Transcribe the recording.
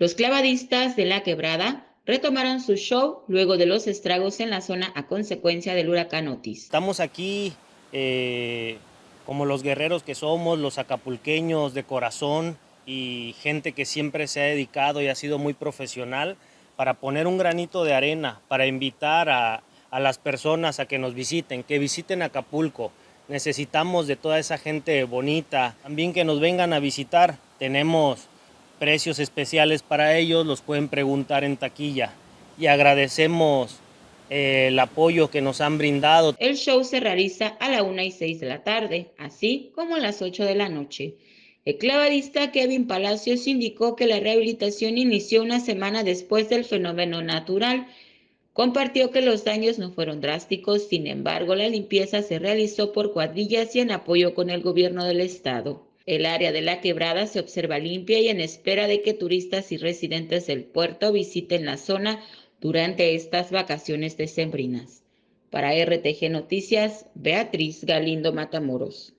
Los clavadistas de la quebrada retomaron su show luego de los estragos en la zona a consecuencia del huracán Otis. Estamos aquí eh, como los guerreros que somos, los acapulqueños de corazón y gente que siempre se ha dedicado y ha sido muy profesional para poner un granito de arena, para invitar a, a las personas a que nos visiten, que visiten Acapulco. Necesitamos de toda esa gente bonita, también que nos vengan a visitar. Tenemos precios especiales para ellos, los pueden preguntar en taquilla. Y agradecemos eh, el apoyo que nos han brindado. El show se realiza a la 1 y 6 de la tarde, así como a las 8 de la noche. El clavadista Kevin Palacios indicó que la rehabilitación inició una semana después del fenómeno natural. Compartió que los daños no fueron drásticos, sin embargo, la limpieza se realizó por cuadrillas y en apoyo con el gobierno del estado. El área de la quebrada se observa limpia y en espera de que turistas y residentes del puerto visiten la zona durante estas vacaciones decembrinas. Para RTG Noticias, Beatriz Galindo Matamoros.